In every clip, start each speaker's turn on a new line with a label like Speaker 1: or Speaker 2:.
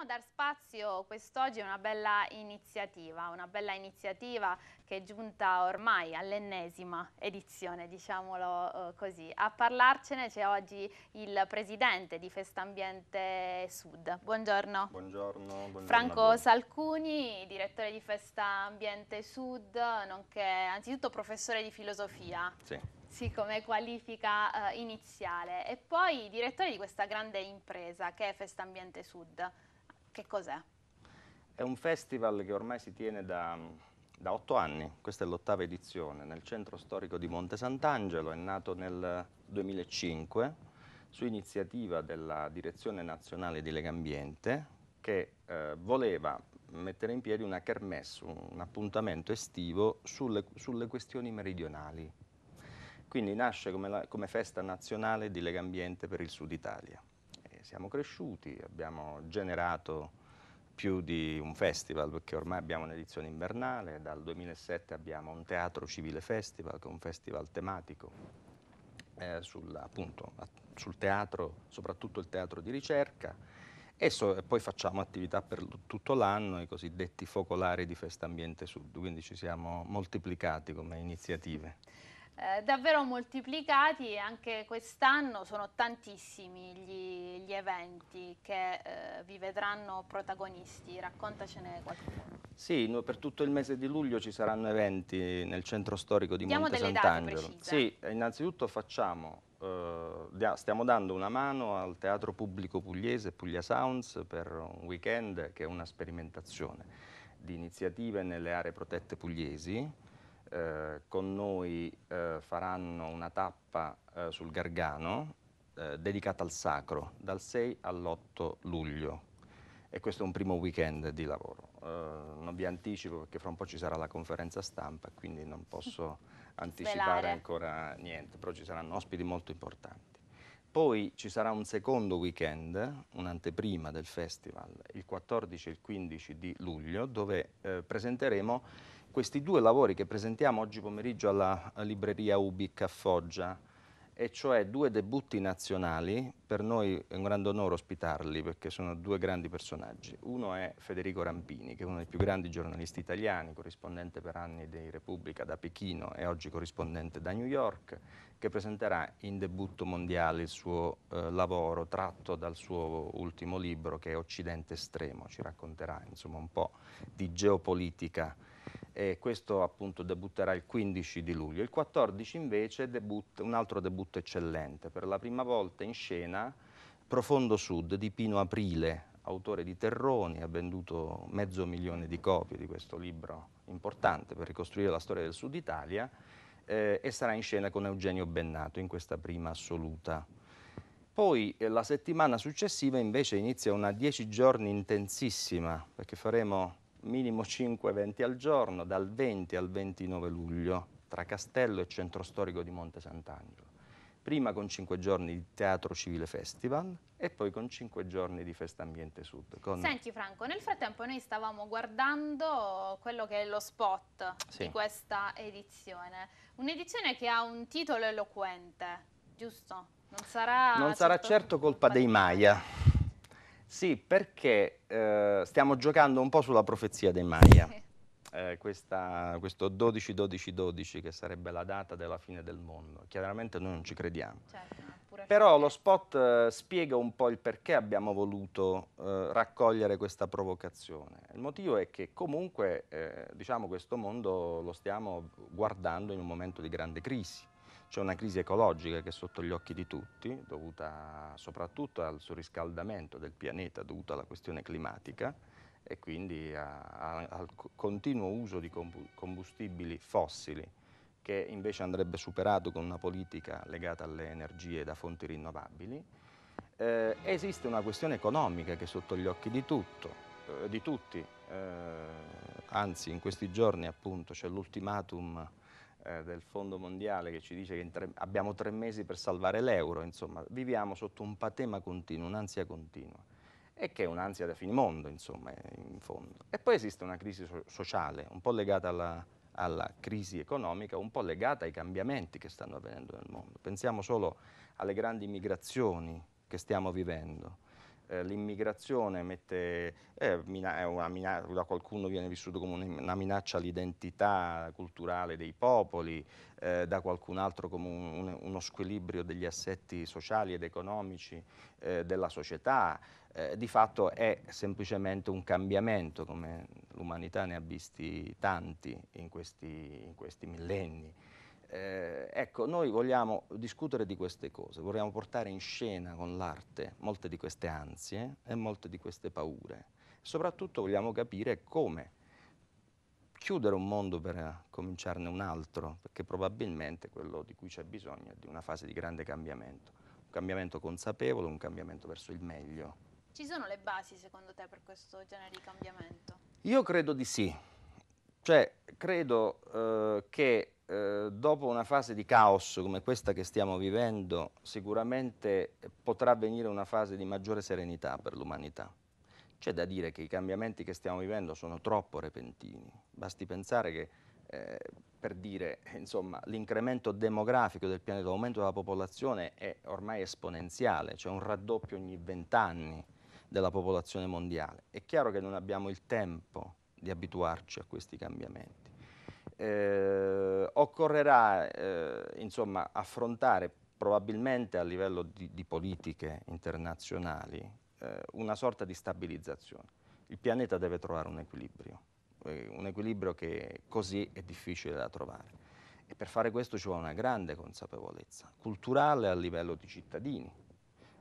Speaker 1: vogliamo dar spazio quest'oggi a una bella iniziativa, una bella iniziativa che è giunta ormai all'ennesima edizione, diciamolo eh, così. A parlarcene c'è oggi il presidente di Festambiente Sud. Buongiorno.
Speaker 2: Buongiorno. buongiorno Franco
Speaker 1: Salcuni, direttore di Festambiente Sud, nonché anzitutto professore di filosofia. Sì sì, come qualifica uh, iniziale e poi direttore di questa grande impresa che è Festa Ambiente Sud. Che cos'è?
Speaker 2: È un festival che ormai si tiene da, da otto anni, questa è l'ottava edizione, nel centro storico di Monte Sant'Angelo, è nato nel 2005 su iniziativa della Direzione Nazionale di Legambiente che eh, voleva mettere in piedi una kermesse, un appuntamento estivo sulle, sulle questioni meridionali. Quindi nasce come, la, come festa nazionale di Legambiente per il Sud Italia siamo cresciuti, abbiamo generato più di un festival, perché ormai abbiamo un'edizione invernale, dal 2007 abbiamo un teatro civile festival, che è un festival tematico eh, sul, appunto, sul teatro, soprattutto il teatro di ricerca, e, so, e poi facciamo attività per tutto l'anno, i cosiddetti focolari di Festa Ambiente Sud, quindi ci siamo moltiplicati come iniziative.
Speaker 1: Eh, davvero moltiplicati e anche quest'anno sono tantissimi gli, gli eventi che eh, vi vedranno protagonisti, raccontacene qualcuno.
Speaker 2: Sì, per tutto il mese di luglio ci saranno eventi nel centro storico di Diamo Monte Sant'Angelo. Sì, eh, innanzitutto facciamo, eh, stiamo dando una mano al teatro pubblico pugliese Puglia Sounds per un weekend che è una sperimentazione di iniziative nelle aree protette pugliesi eh, con noi eh, faranno una tappa eh, sul Gargano eh, dedicata al sacro dal 6 all'8 luglio e questo è un primo weekend di lavoro. Eh, non vi anticipo perché fra un po' ci sarà la conferenza stampa, quindi non posso anticipare Svelare. ancora niente, però ci saranno ospiti molto importanti. Poi ci sarà un secondo weekend, un'anteprima del festival, il 14 e il 15 di luglio, dove eh, presenteremo questi due lavori che presentiamo oggi pomeriggio alla libreria Ubic a Foggia, e cioè due debutti nazionali, per noi è un grande onore ospitarli perché sono due grandi personaggi. Uno è Federico Rampini, che è uno dei più grandi giornalisti italiani, corrispondente per anni di Repubblica da Pechino e oggi corrispondente da New York, che presenterà in debutto mondiale il suo eh, lavoro tratto dal suo ultimo libro che è Occidente Estremo, ci racconterà insomma un po' di geopolitica e questo appunto debutterà il 15 di luglio. Il 14 invece debutta, un altro debutto eccellente, per la prima volta in scena Profondo Sud di Pino Aprile, autore di Terroni, ha venduto mezzo milione di copie di questo libro importante per ricostruire la storia del Sud Italia eh, e sarà in scena con Eugenio Bennato in questa prima assoluta. Poi eh, la settimana successiva invece inizia una dieci giorni intensissima perché faremo minimo 5 eventi al giorno dal 20 al 29 luglio tra Castello e Centro Storico di Monte Sant'Angelo. Prima con 5 giorni di Teatro Civile Festival e poi con 5 giorni di Festa Ambiente Sud. Con... Senti
Speaker 1: Franco, nel frattempo noi stavamo guardando quello che è lo spot sì. di questa edizione. Un'edizione che ha un titolo eloquente, giusto? Non sarà, non sarà certo, certo
Speaker 2: colpa dei Maya. Sì, perché eh, stiamo giocando un po' sulla profezia dei Maya. Eh, questa, questo 12-12-12 che sarebbe la data della fine del mondo. Chiaramente noi non ci crediamo. Certo, Però lo spot eh, spiega un po' il perché abbiamo voluto eh, raccogliere questa provocazione. Il motivo è che comunque eh, diciamo, questo mondo lo stiamo guardando in un momento di grande crisi. C'è una crisi ecologica che è sotto gli occhi di tutti, dovuta soprattutto al surriscaldamento del pianeta dovuta alla questione climatica e quindi a, a, al continuo uso di combustibili fossili che invece andrebbe superato con una politica legata alle energie da fonti rinnovabili. Eh, esiste una questione economica che è sotto gli occhi di, tutto, eh, di tutti, eh, anzi in questi giorni appunto c'è l'ultimatum eh, del Fondo Mondiale che ci dice che tre, abbiamo tre mesi per salvare l'euro, insomma, viviamo sotto un patema continuo, un'ansia continua e che è un'ansia da finimondo, insomma, in fondo. E poi esiste una crisi so sociale, un po' legata alla, alla crisi economica, un po' legata ai cambiamenti che stanno avvenendo nel mondo. Pensiamo solo alle grandi migrazioni che stiamo vivendo, eh, l'immigrazione mette, eh, da qualcuno viene vissuto come una minaccia all'identità culturale dei popoli, eh, da qualcun altro come un, uno squilibrio degli assetti sociali ed economici eh, della società, eh, di fatto è semplicemente un cambiamento, come l'umanità ne ha visti tanti in questi, in questi millenni. Eh, ecco, noi vogliamo discutere di queste cose, vogliamo portare in scena con l'arte molte di queste ansie e molte di queste paure. Soprattutto vogliamo capire come chiudere un mondo per cominciarne un altro, perché probabilmente quello di cui c'è bisogno è di una fase di grande cambiamento, un cambiamento consapevole, un cambiamento verso il meglio.
Speaker 1: Ci sono le basi secondo te per questo genere di cambiamento?
Speaker 2: Io credo di sì, cioè credo eh, che eh, dopo una fase di caos come questa che stiamo vivendo, sicuramente potrà venire una fase di maggiore serenità per l'umanità. C'è da dire che i cambiamenti che stiamo vivendo sono troppo repentini. Basti pensare che, eh, per dire, l'incremento demografico del pianeta, l'aumento della popolazione è ormai esponenziale, c'è cioè un raddoppio ogni vent'anni della popolazione mondiale. È chiaro che non abbiamo il tempo di abituarci a questi cambiamenti eh, occorrerà eh, insomma, affrontare probabilmente a livello di, di politiche internazionali eh, una sorta di stabilizzazione. Il pianeta deve trovare un equilibrio, eh, un equilibrio che così è difficile da trovare. E per fare questo ci vuole una grande consapevolezza culturale a livello di cittadini,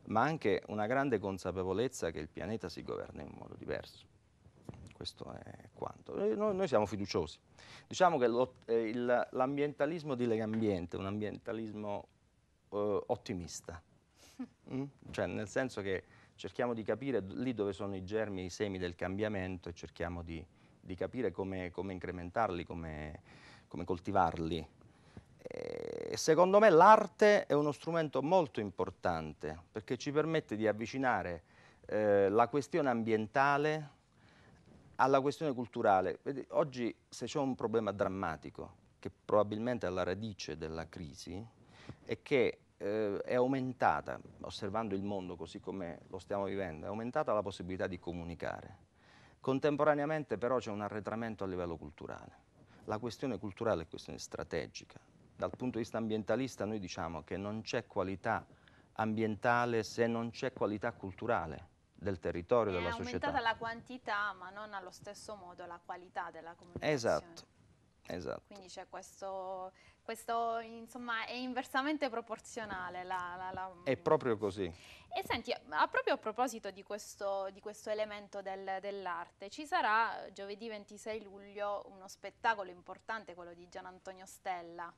Speaker 2: ma anche una grande consapevolezza che il pianeta si governa in modo diverso questo è quanto. Noi, noi siamo fiduciosi. Diciamo che eh, l'ambientalismo di Legambiente è un ambientalismo eh, ottimista, mm? cioè nel senso che cerchiamo di capire lì dove sono i germi e i semi del cambiamento e cerchiamo di, di capire come, come incrementarli, come, come coltivarli. E eh, secondo me l'arte è uno strumento molto importante perché ci permette di avvicinare eh, la questione ambientale alla questione culturale. Oggi se c'è un problema drammatico, che probabilmente è alla radice della crisi, è che eh, è aumentata, osservando il mondo così come lo stiamo vivendo, è aumentata la possibilità di comunicare. Contemporaneamente però c'è un arretramento a livello culturale. La questione culturale è questione strategica. Dal punto di vista ambientalista noi diciamo che non c'è qualità ambientale se non c'è qualità culturale del territorio, è della società. È aumentata
Speaker 1: la quantità ma non allo stesso modo la qualità della comunicazione.
Speaker 2: Esatto, esatto.
Speaker 1: Quindi c'è questo, questo, insomma è inversamente proporzionale. La, la, la...
Speaker 2: È proprio così.
Speaker 1: E senti, a, proprio a proposito di questo, di questo elemento del, dell'arte, ci sarà giovedì 26 luglio uno spettacolo importante, quello di Gian Antonio Stella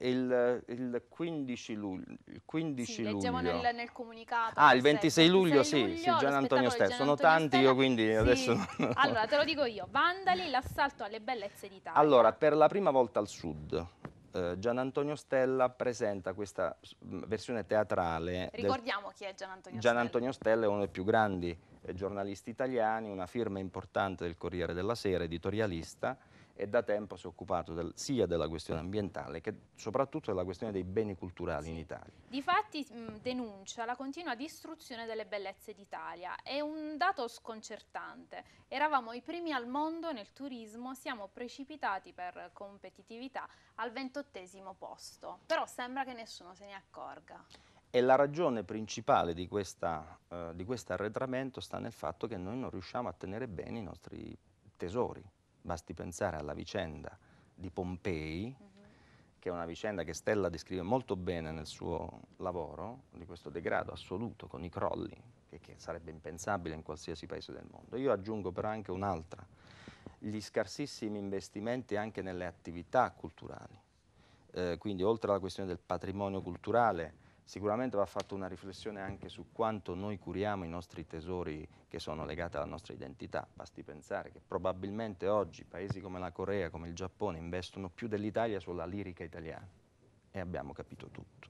Speaker 2: il, il 15 luglio. Il 15 sì, luglio. leggiamo nel,
Speaker 1: nel, comunicato. Ah, il 26 luglio, 26 luglio sì, sì, Gian Antonio Stella. Sono tanti Stella.
Speaker 2: io quindi sì. adesso... allora,
Speaker 1: te lo dico io. Vandali, l'assalto alle bellezze d'Italia.
Speaker 2: Allora, per la prima volta al sud, eh, Gian Antonio Stella presenta questa mm, versione teatrale. Ricordiamo
Speaker 1: del... chi è Gian Antonio Stella.
Speaker 2: Gian Antonio Stella è uno dei più grandi eh, giornalisti italiani, una firma importante del Corriere della Sera, editorialista, e da tempo si è occupato del, sia della questione ambientale che soprattutto della questione dei beni culturali sì. in Italia.
Speaker 1: Difatti mh, denuncia la continua distruzione delle bellezze d'Italia. È un dato sconcertante. Eravamo i primi al mondo nel turismo, siamo precipitati per competitività al ventottesimo posto. Però sembra che nessuno se ne accorga.
Speaker 2: E la ragione principale di, questa, uh, di questo arretramento sta nel fatto che noi non riusciamo a tenere bene i nostri tesori Basti pensare alla vicenda di Pompei, uh-huh. che è una vicenda che Stella descrive molto bene nel suo lavoro, di questo degrado assoluto con i crolli, che, che sarebbe impensabile in qualsiasi paese del mondo. Io aggiungo però anche un'altra, gli scarsissimi investimenti anche nelle attività culturali. Eh, quindi oltre alla questione del patrimonio culturale, Sicuramente va fatta una riflessione anche su quanto noi curiamo i nostri tesori che sono legati alla nostra identità. Basti pensare che probabilmente oggi paesi come la Corea, come il Giappone, investono più dell'Italia sulla lirica italiana. E abbiamo capito tutto.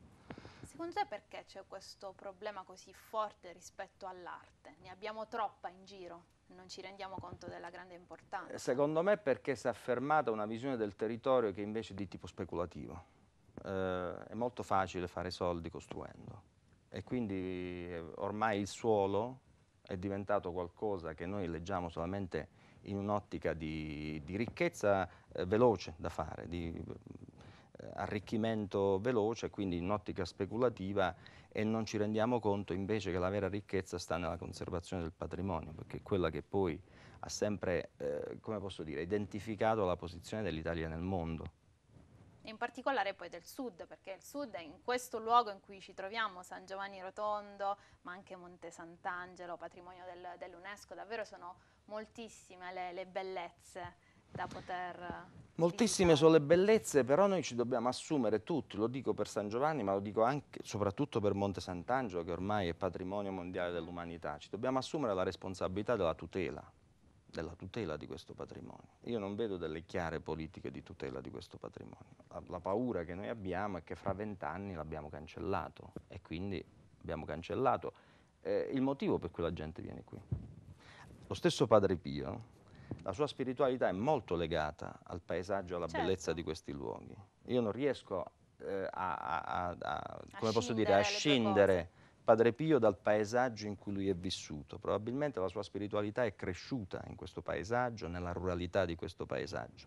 Speaker 1: Secondo te perché c'è questo problema così forte rispetto all'arte? Ne abbiamo troppa in giro? non ci rendiamo conto della grande importanza.
Speaker 2: Secondo me perché si è affermata una visione del territorio che invece è di tipo speculativo eh, è molto facile fare soldi costruendo e quindi eh, ormai il suolo è diventato qualcosa che noi leggiamo solamente in un'ottica di, di, ricchezza eh, veloce da fare, di eh, arricchimento veloce, quindi in un'ottica speculativa e non ci rendiamo conto invece che la vera ricchezza sta nella conservazione del patrimonio, perché è quella che poi ha sempre, eh, come posso dire, identificato la posizione dell'Italia nel mondo
Speaker 1: e in particolare poi del sud, perché il sud è in questo luogo in cui ci troviamo, San Giovanni Rotondo, ma anche Monte Sant'Angelo, patrimonio del, dell'UNESCO, davvero sono moltissime le, le bellezze da poter...
Speaker 2: Moltissime visitare. sono le bellezze, però noi ci dobbiamo assumere tutti, lo dico per San Giovanni, ma lo dico anche, soprattutto per Monte Sant'Angelo, che ormai è patrimonio mondiale dell'umanità, ci dobbiamo assumere la responsabilità della tutela della tutela di questo patrimonio. Io non vedo delle chiare politiche di tutela di questo patrimonio. La, la paura che noi abbiamo è che fra vent'anni l'abbiamo cancellato e quindi abbiamo cancellato eh, il motivo per cui la gente viene qui. Lo stesso Padre Pio, la sua spiritualità è molto legata al paesaggio, alla certo. bellezza di questi luoghi. Io non riesco eh, a, a, a, a scindere, dire, scindere Padre Pio dal paesaggio in cui lui è vissuto. Probabilmente la sua spiritualità è cresciuta in questo paesaggio, nella ruralità di questo paesaggio.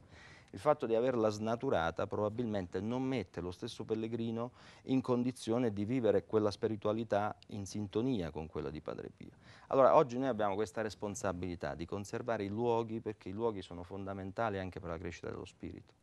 Speaker 2: Il fatto di averla snaturata probabilmente non mette lo stesso pellegrino in condizione di vivere quella spiritualità in sintonia con quella di Padre Pio. Allora oggi noi abbiamo questa responsabilità di conservare i luoghi perché i luoghi sono fondamentali anche per la crescita dello spirito.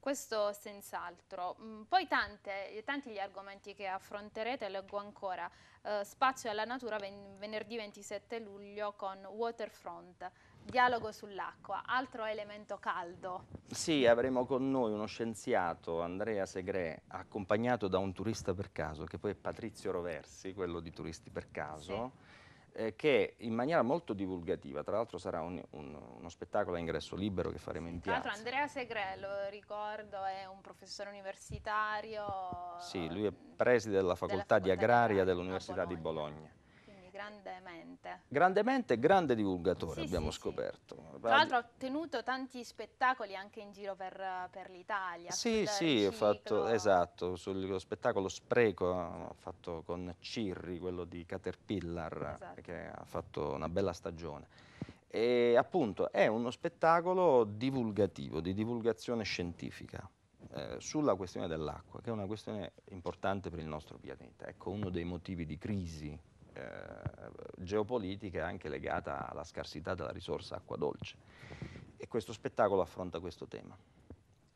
Speaker 1: Questo senz'altro. Mm, poi tante, tanti gli argomenti che affronterete, leggo ancora, eh, Spazio alla natura ven venerdì 27 luglio con Waterfront, dialogo sull'acqua, altro elemento caldo.
Speaker 2: Sì, avremo con noi uno scienziato, Andrea Segre, accompagnato da un turista per caso, che poi è Patrizio Roversi, quello di Turisti per caso. Sì eh, che in maniera molto divulgativa, tra l'altro sarà un, un, uno spettacolo a ingresso libero che faremo in piazza. Tra l'altro
Speaker 1: Andrea Segre, lo ricordo, è un professore universitario.
Speaker 2: Sì, eh, lui è preside della facoltà, della facoltà di agraria dell'Università di Bologna
Speaker 1: grandemente.
Speaker 2: Grandemente, grande divulgatore sì, abbiamo sì, scoperto. Sì. Tra l'altro
Speaker 1: ha tenuto tanti spettacoli anche in giro per, per l'Italia. Sì, sì,
Speaker 2: ho fatto, esatto, sullo spettacolo Spreco, eh, ho fatto con Cirri, quello di Caterpillar, esatto. che ha fatto una bella stagione. E appunto è uno spettacolo divulgativo, di divulgazione scientifica eh, sulla questione dell'acqua, che è una questione importante per il nostro pianeta. Ecco, uno dei motivi di crisi eh, geopolitica anche legata alla scarsità della risorsa acqua dolce. E questo spettacolo affronta questo tema.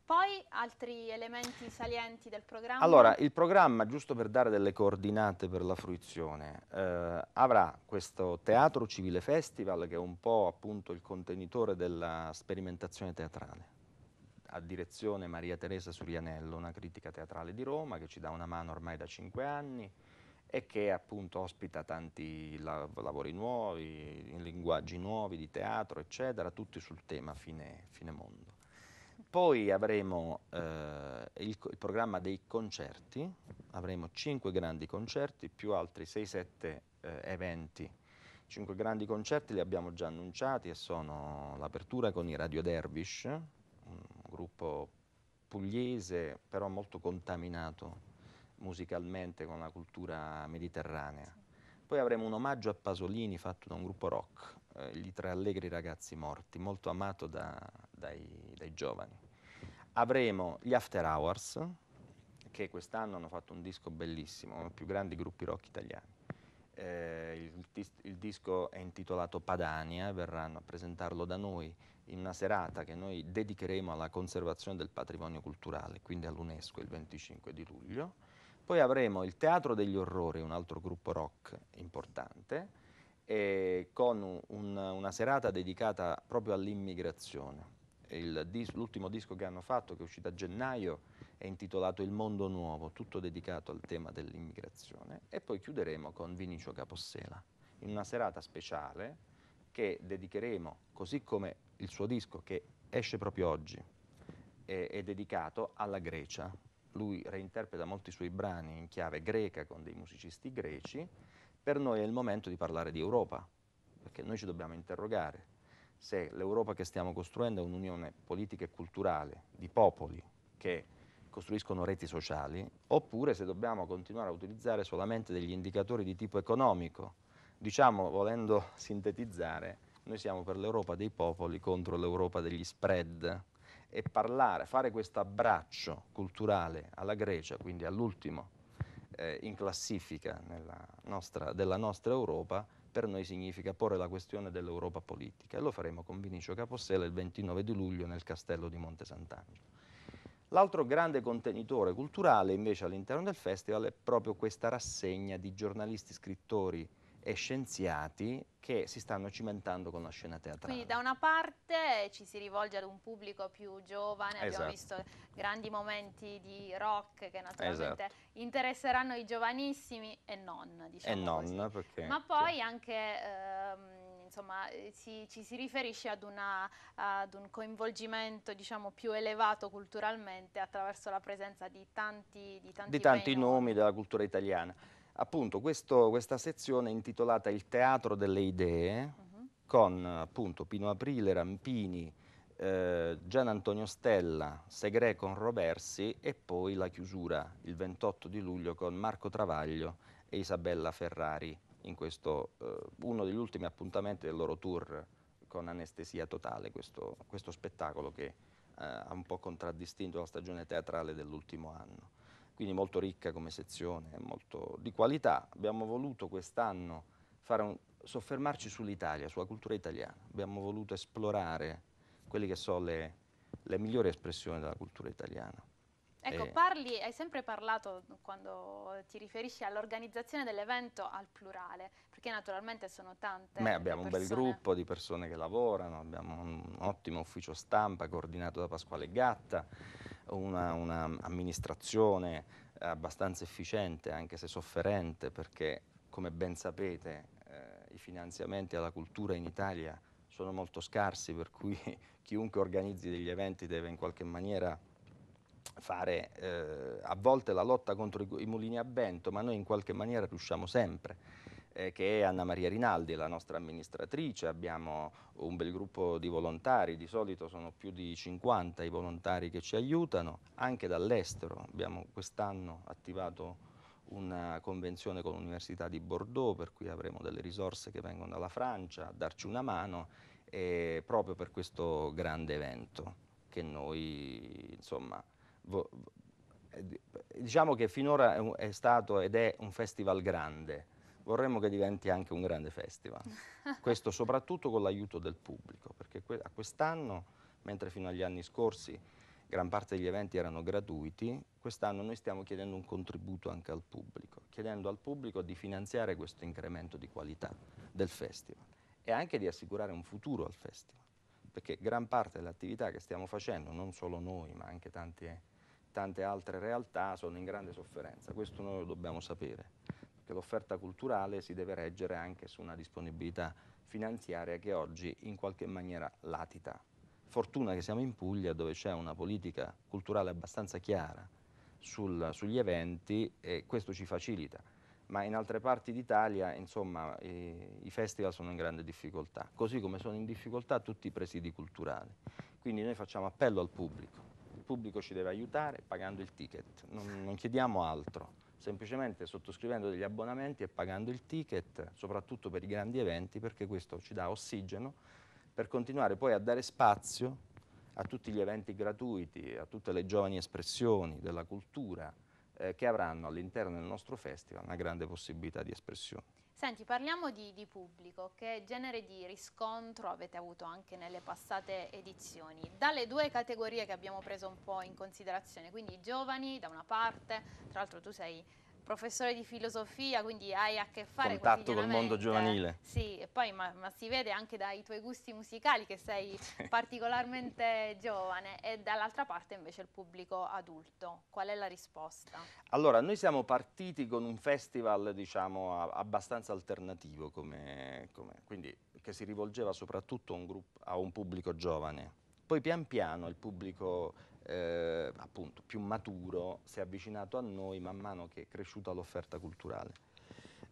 Speaker 1: Poi altri elementi salienti del programma? Allora,
Speaker 2: il programma, giusto per dare delle coordinate per la fruizione, eh, avrà questo Teatro Civile Festival che è un po' appunto il contenitore della sperimentazione teatrale a direzione Maria Teresa Surianello, una critica teatrale di Roma che ci dà una mano ormai da cinque anni, e che appunto ospita tanti lav lavori nuovi, in linguaggi nuovi di teatro, eccetera, tutti sul tema fine, fine mondo. Poi avremo eh, il, il, programma dei concerti, avremo cinque grandi concerti più altri 6-7 eh, eventi. Cinque grandi concerti li abbiamo già annunciati e sono l'apertura con i Radio Dervish, un gruppo pugliese però molto contaminato musicalmente con la cultura mediterranea. Poi avremo un omaggio a Pasolini fatto da un gruppo rock, eh, gli Tre Allegri Ragazzi Morti, molto amato da, dai, dai, giovani. Avremo gli After Hours, che quest'anno hanno fatto un disco bellissimo, uno dei più grandi gruppi rock italiani. Eh, il, il, disco è intitolato Padania, verranno a presentarlo da noi in una serata che noi dedicheremo alla conservazione del patrimonio culturale, quindi all'UNESCO il 25 di luglio. Poi avremo il Teatro degli Orrori, un altro gruppo rock importante, con un, una serata dedicata proprio all'immigrazione. l'ultimo dis disco che hanno fatto, che è uscito a gennaio, è intitolato Il Mondo Nuovo, tutto dedicato al tema dell'immigrazione. E poi chiuderemo con Vinicio Capossela, in una serata speciale che dedicheremo, così come il suo disco che esce proprio oggi, è, è dedicato alla Grecia, lui reinterpreta molti suoi brani in chiave greca con dei musicisti greci, per noi è il momento di parlare di Europa, perché noi ci dobbiamo interrogare se l'Europa che stiamo costruendo è un'unione politica e culturale di popoli che costruiscono reti sociali, oppure se dobbiamo continuare a utilizzare solamente degli indicatori di tipo economico. Diciamo, volendo sintetizzare, noi siamo per l'Europa dei popoli contro l'Europa degli spread, e parlare, fare questo abbraccio culturale alla Grecia, quindi all'ultimo eh, in classifica nostra, della nostra Europa, per noi significa porre la questione dell'Europa politica e lo faremo con Vinicio Capossella il 29 di luglio nel castello di Monte Sant'Angelo. L'altro grande contenitore culturale invece all'interno del festival è proprio questa rassegna di giornalisti, scrittori, e scienziati che si stanno cimentando con la scena teatrale.
Speaker 1: Quindi da una parte ci si rivolge ad un pubblico più giovane, esatto. abbiamo visto grandi momenti di rock che naturalmente esatto. interesseranno i giovanissimi e non,
Speaker 2: diciamo e non perché, Ma
Speaker 1: poi sì. anche... Ehm, insomma, si, ci si riferisce ad, una, ad un coinvolgimento diciamo, più elevato culturalmente attraverso la presenza di tanti, di tanti, di tanti
Speaker 2: nomi della cultura italiana appunto questo, questa sezione intitolata Il teatro delle idee uh mhm. -huh. con appunto Pino Aprile, Rampini, eh, Gian Antonio Stella, Segre con Roversi e poi la chiusura il 28 di luglio con Marco Travaglio e Isabella Ferrari in questo eh, uno degli ultimi appuntamenti del loro tour con anestesia totale, questo, questo spettacolo che eh, ha un po' contraddistinto la stagione teatrale dell'ultimo anno quindi molto ricca come sezione, molto di qualità. Abbiamo voluto quest'anno soffermarci sull'Italia, sulla cultura italiana. Abbiamo voluto esplorare quelle che sono le, le migliori espressioni della cultura italiana. Ecco,
Speaker 1: parli, hai sempre parlato quando ti riferisci all'organizzazione dell'evento al plurale, perché naturalmente sono tante.
Speaker 2: Beh, abbiamo un bel gruppo di persone che lavorano, abbiamo un ottimo ufficio stampa coordinato da Pasquale Gatta un'amministrazione una abbastanza efficiente, anche se sofferente, perché come ben sapete eh, i finanziamenti alla cultura in Italia sono molto scarsi, per cui chiunque organizzi degli eventi deve in qualche maniera fare eh, a volte la lotta contro i, mulini a vento, ma noi in qualche maniera riusciamo sempre eh, che è Anna Maria Rinaldi, la nostra amministratrice, abbiamo un bel gruppo di volontari, di solito sono più di 50 i volontari che ci aiutano, anche dall'estero, abbiamo quest'anno attivato una convenzione con l'Università di Bordeaux per cui avremo delle risorse che vengono dalla Francia a darci una mano eh, proprio per questo grande evento che noi insomma eh, diciamo che finora è stato ed è un festival grande vorremmo che diventi anche un grande festival. Questo soprattutto con l'aiuto del pubblico, perché a quest'anno, mentre fino agli anni scorsi gran parte degli eventi erano gratuiti, quest'anno noi stiamo chiedendo un contributo anche al pubblico, chiedendo al pubblico di finanziare questo incremento di qualità del festival e anche di assicurare un futuro al festival, perché gran parte delle attività che stiamo facendo, non solo noi ma anche tante, tante altre realtà, sono in grande sofferenza, questo noi lo dobbiamo sapere che l'offerta culturale si deve reggere anche su una disponibilità finanziaria che oggi in qualche maniera latita. Fortuna che siamo in Puglia dove c'è una politica culturale abbastanza chiara sul, sugli eventi e questo ci facilita, ma in altre parti d'Italia insomma eh, i festival sono in grande difficoltà, così come sono in difficoltà tutti i presidi culturali. Quindi noi facciamo appello al pubblico, il pubblico ci deve aiutare pagando il ticket, non, non chiediamo altro semplicemente sottoscrivendo degli abbonamenti e pagando il ticket, soprattutto per i grandi eventi, perché questo ci dà ossigeno per continuare poi a dare spazio a tutti gli eventi gratuiti, a tutte le giovani espressioni della cultura eh, che avranno all'interno del nostro festival una grande possibilità di espressione.
Speaker 1: Senti, parliamo di, di, pubblico, che genere di riscontro avete avuto anche nelle passate edizioni? Dalle due categorie che abbiamo preso un po' in considerazione, quindi i giovani da una parte, tra l'altro tu sei professore di filosofia, quindi hai a che fare con Contatto col mondo
Speaker 2: eh. giovanile.
Speaker 1: Sì, e poi ma, ma, si vede anche dai tuoi gusti musicali che sei particolarmente giovane e dall'altra parte invece il pubblico adulto. Qual è la risposta?
Speaker 2: Allora, noi siamo partiti con un festival, diciamo, abbastanza alternativo, come, come, quindi che si rivolgeva soprattutto a un, gruppo, a un pubblico giovane. Poi pian piano il pubblico eh, appunto più maturo, si è avvicinato a noi man mano che è cresciuta l'offerta culturale.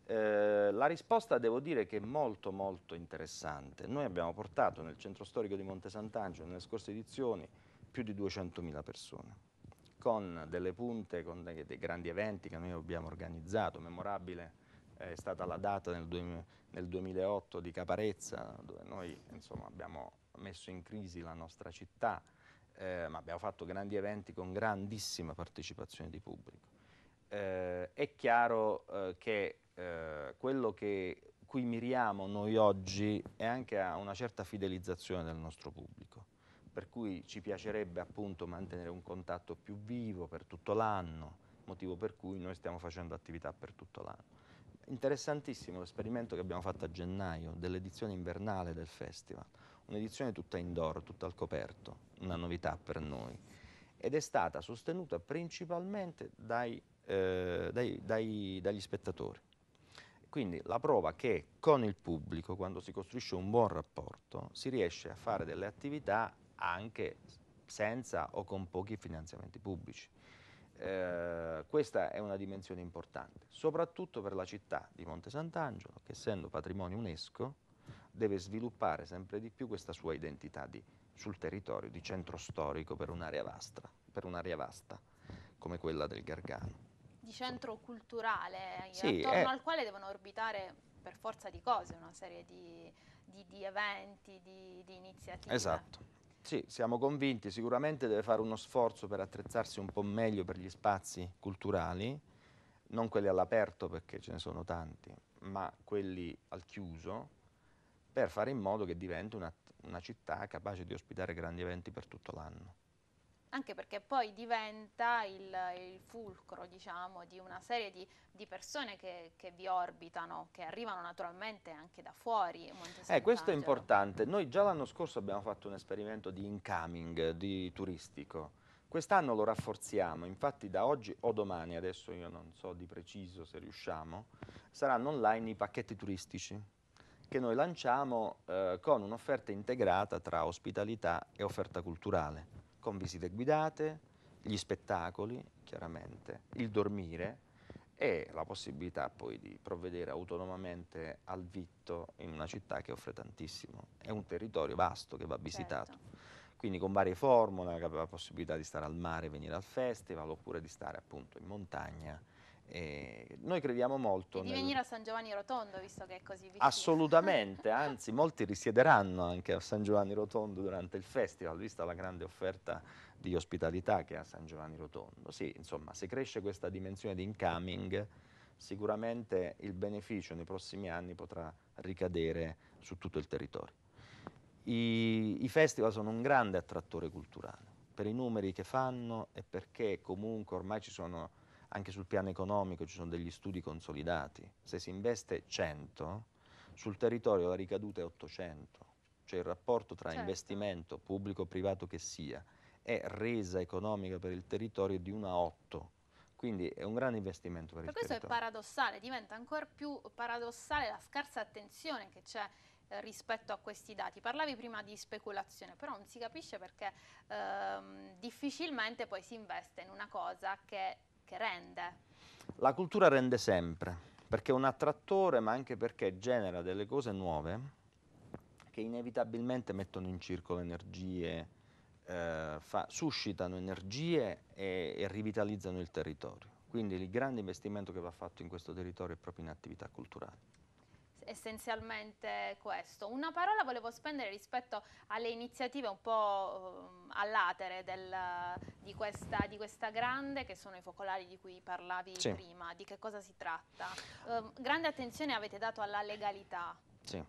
Speaker 2: Eh, la risposta devo dire che è molto molto interessante. Noi abbiamo portato nel centro storico di Monte Sant'Angelo nelle scorse edizioni più di 200.000 persone, con delle punte, con dei, dei grandi eventi che noi abbiamo organizzato, memorabile eh, è stata la data nel, nel 2008 di Caparezza, dove noi insomma, abbiamo messo in crisi la nostra città, eh, ma abbiamo fatto grandi eventi con grandissima partecipazione di pubblico. Eh, è chiaro eh, che eh, quello che cui miriamo noi oggi è anche a una certa fidelizzazione del nostro pubblico, per cui ci piacerebbe appunto mantenere un contatto più vivo per tutto l'anno, motivo per cui noi stiamo facendo attività per tutto l'anno. Interessantissimo l'esperimento che abbiamo fatto a gennaio dell'edizione invernale del festival, un'edizione tutta indoor, tutta al coperto, una mm. novità per noi ed è stata sostenuta principalmente dai, eh, dai, dai, dagli spettatori. Quindi la prova che con il pubblico, quando si costruisce un buon rapporto, si riesce a fare delle attività anche senza o con pochi finanziamenti pubblici. Eh, questa è una dimensione importante, soprattutto per la città di Monte Sant'Angelo, che essendo patrimonio UNESCO deve sviluppare sempre di più questa sua identità di sul territorio di centro storico per un'area vasta, per un'area vasta come quella del Gargano.
Speaker 1: Di centro culturale, eh, sì, attorno è... Eh. al quale devono orbitare per forza di cose una serie di, di, di eventi, di, di iniziative. Esatto.
Speaker 2: Sì, siamo convinti, sicuramente deve fare uno sforzo per attrezzarsi un po' meglio per gli spazi culturali, non quelli all'aperto perché ce ne sono tanti, ma quelli al chiuso, per fare in modo che diventi una una città capace di ospitare grandi eventi per tutto l'anno.
Speaker 1: Anche perché poi diventa il, il fulcro diciamo, di una serie di, di persone che, che, vi orbitano, che arrivano naturalmente anche da fuori.
Speaker 2: Eh, questo è importante. Noi già l'anno scorso abbiamo fatto un esperimento di incoming, di turistico. Quest'anno lo rafforziamo, infatti da oggi o domani, adesso io non so di preciso se riusciamo, saranno online i pacchetti turistici che noi lanciamo eh, con un'offerta integrata tra ospitalità e offerta culturale, con visite guidate, gli spettacoli, chiaramente, il dormire e la possibilità poi di provvedere autonomamente al vitto in una città che offre tantissimo. È un territorio vasto che va certo. visitato. Certo quindi con varie formule, la possibilità di stare al mare, e venire al festival, oppure di stare appunto in montagna noi crediamo molto. E di nel... venire
Speaker 1: a San Giovanni Rotondo, visto che è così vicino.
Speaker 2: Assolutamente, anzi molti risiederanno anche a San Giovanni Rotondo durante il festival, vista la grande offerta di ospitalità che ha San Giovanni Rotondo. Sì, insomma, se cresce questa dimensione di incoming, sicuramente il beneficio nei prossimi anni potrà ricadere su tutto il territorio. I, I, festival sono un grande attrattore culturale per i numeri che fanno e perché comunque ormai ci sono anche sul piano economico ci sono degli studi consolidati, se si investe 100, sul territorio la ricaduta è 800, cioè il rapporto tra certo. investimento pubblico o privato che sia e resa economica per il territorio di 1 a 8. Quindi è un grande investimento per, per il questo territorio.
Speaker 1: Questo è paradossale, diventa ancora più paradossale la scarsa attenzione che c'è eh, rispetto a questi dati. Parlavi prima di speculazione, però non si capisce perché ehm, difficilmente poi si investe in una cosa che che rende.
Speaker 2: La cultura rende sempre, perché è un attrattore, ma anche perché genera delle cose nuove che inevitabilmente mettono in circolo energie, eh, fa, suscitano energie e, e rivitalizzano il territorio. Quindi il grande investimento che va fatto in questo territorio è proprio in attività culturali
Speaker 1: essenzialmente questo. Una parola volevo spendere rispetto alle iniziative un po' um, all'atere di, di, questa, grande, che sono i focolari di cui parlavi sì. prima, di che cosa si tratta. Um, grande attenzione avete dato alla legalità. Sì.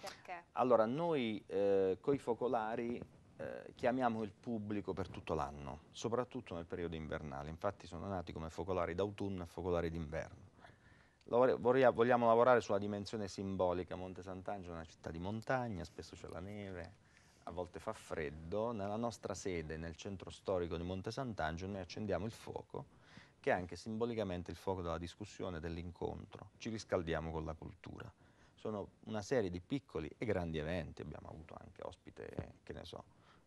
Speaker 1: Perché?
Speaker 2: Allora, noi eh, i focolari eh, chiamiamo il pubblico per tutto l'anno, soprattutto nel periodo invernale. Infatti sono nati come focolari d'autunno e focolari d'inverno vogliamo lavorare sulla dimensione simbolica. Monte Sant'Angelo è una città di montagna, spesso c'è la neve, a volte fa freddo. Nella nostra sede, nel centro storico di Monte Sant'Angelo, noi accendiamo il fuoco, che è anche simbolicamente il fuoco della discussione, dell'incontro. Ci riscaldiamo con la cultura. Sono una serie di piccoli e grandi eventi. Abbiamo avuto anche ospite, che ne so,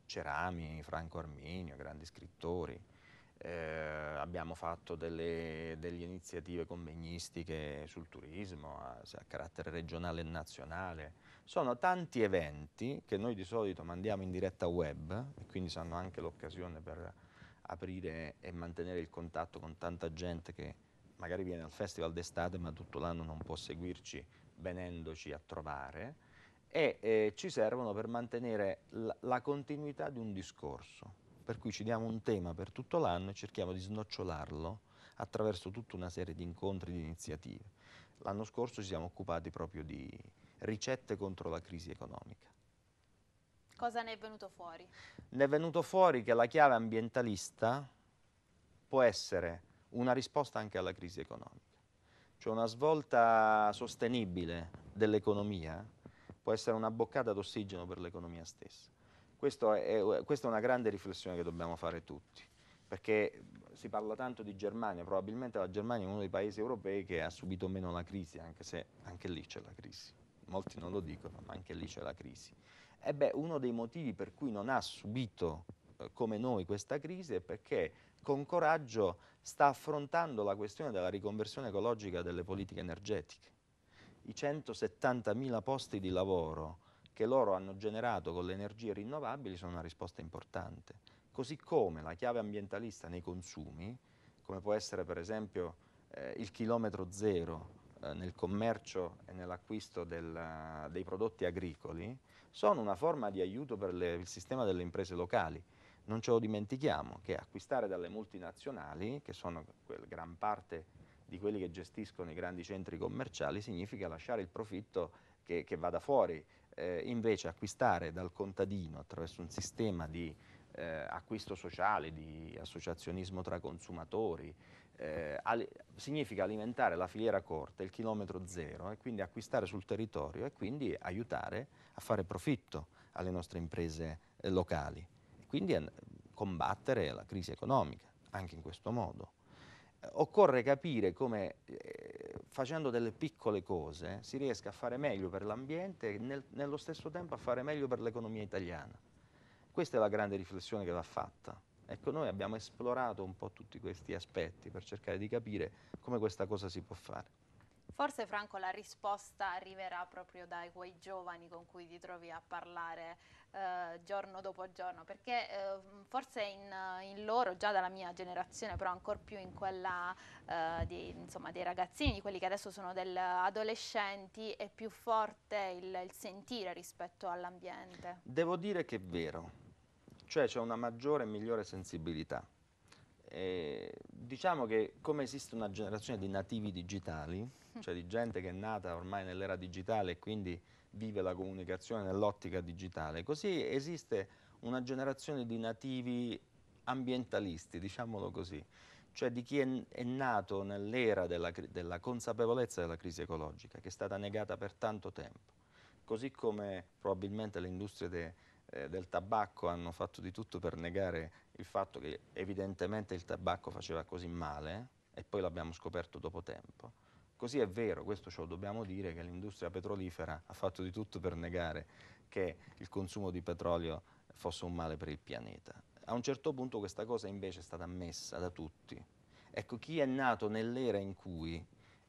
Speaker 2: Cerami, Franco Arminio, grandi scrittori eh, abbiamo fatto delle, delle, iniziative convegnistiche sul turismo a, a, carattere regionale e nazionale. Sono tanti eventi che noi di solito mandiamo in diretta web e quindi sanno anche l'occasione per aprire e mantenere il contatto con tanta gente che magari viene al festival d'estate ma tutto l'anno non può seguirci venendoci a trovare e eh, ci servono per mantenere la continuità di un discorso per cui ci diamo un tema per tutto l'anno e cerchiamo di snocciolarlo attraverso tutta una serie di incontri e di iniziative. L'anno scorso ci siamo occupati proprio di ricette contro la crisi economica.
Speaker 1: Cosa ne è venuto fuori?
Speaker 2: Ne è venuto fuori che la chiave ambientalista può essere una risposta anche alla crisi economica. Cioè una svolta sostenibile dell'economia può essere una boccata d'ossigeno per l'economia stessa. Questo è, questa è una grande riflessione che dobbiamo fare tutti, perché si parla tanto di Germania, probabilmente la Germania è uno dei paesi europei che ha subito meno la crisi, anche se anche lì c'è la crisi. Molti non lo dicono, ma anche lì c'è la crisi. E beh, uno dei motivi per cui non ha subito eh, come noi questa crisi è perché con coraggio sta affrontando la questione della riconversione ecologica delle politiche energetiche. I 170.000 posti di lavoro che loro hanno generato con le energie rinnovabili sono una risposta importante. Così come la chiave ambientalista nei consumi, come può essere per esempio eh, il chilometro zero eh, nel commercio e nell'acquisto eh, dei prodotti agricoli, sono una forma di aiuto per le, il sistema delle imprese locali. Non ce lo dimentichiamo che acquistare dalle multinazionali, che sono gran parte di quelli che gestiscono i grandi centri commerciali significa lasciare il profitto che, che vada fuori eh, invece acquistare dal contadino attraverso un sistema di eh, acquisto sociale, di associazionismo tra consumatori, eh, al significa alimentare la filiera corta, il chilometro zero, e quindi acquistare sul territorio e quindi aiutare a fare profitto alle nostre imprese eh, locali, e quindi combattere la crisi economica anche in questo modo occorre capire come eh, facendo delle piccole cose si riesca a fare meglio per l'ambiente e nel, nello stesso tempo a fare meglio per l'economia italiana. Questa è la grande riflessione che va fatta. Ecco, noi abbiamo esplorato un po' tutti questi aspetti per cercare di capire come questa cosa si può fare.
Speaker 1: Forse Franco la risposta arriverà proprio dai quei giovani con cui ti trovi a parlare eh, giorno dopo giorno, perché eh, forse in, in, loro, già dalla mia generazione, però ancora più in quella eh, di, insomma, dei ragazzini, di quelli che adesso sono del adolescenti, è più forte il, il sentire rispetto all'ambiente.
Speaker 2: Devo dire che è vero, cioè c'è una maggiore e migliore sensibilità eh, diciamo che come esiste una generazione di nativi digitali, mm. cioè di gente che è nata ormai nell'era digitale e quindi vive la comunicazione nell'ottica digitale, così esiste una generazione di nativi ambientalisti, diciamolo così, cioè di chi è, è nato nell'era della, della consapevolezza della crisi ecologica, che è stata negata per tanto tempo, così come probabilmente le industrie de, eh, del tabacco hanno fatto di tutto per negare il fatto che evidentemente il tabacco faceva così male e poi l'abbiamo scoperto dopo tempo. Così è vero, questo ce lo dobbiamo dire, che l'industria petrolifera ha fatto di tutto per negare che il consumo di petrolio fosse un male per il pianeta. A un certo punto questa cosa invece è stata ammessa da tutti. Ecco, chi è nato nell'era in cui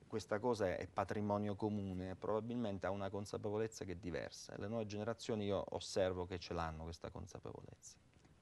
Speaker 2: questa cosa è patrimonio comune, probabilmente ha una consapevolezza che è diversa. Le nuove generazioni io osservo che ce l'hanno questa consapevolezza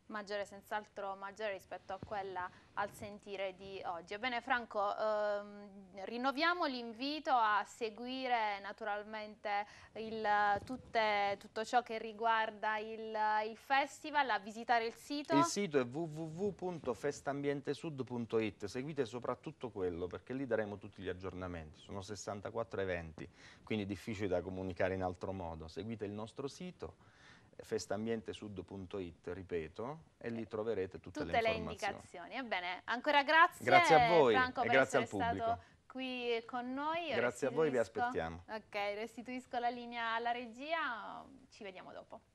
Speaker 1: maggiore senz'altro maggiore rispetto a quella al sentire di oggi. Ebbene Franco, ehm, rinnoviamo l'invito a seguire naturalmente il, tutte, tutto ciò che riguarda il, il, festival, a visitare il sito. Il
Speaker 2: sito è www.festambientesud.it, seguite soprattutto quello perché lì daremo tutti gli aggiornamenti, sono 64 eventi, quindi difficile da comunicare in altro modo. Seguite il nostro sito festambientesud.it, ripeto, e lì eh, troverete tutte, tutte le, le indicazioni.
Speaker 1: Ebbene, ancora grazie, grazie a voi Franco, e grazie al pubblico. qui con noi. Grazie a voi, vi aspettiamo. Ok, restituisco la linea alla regia, ci vediamo dopo.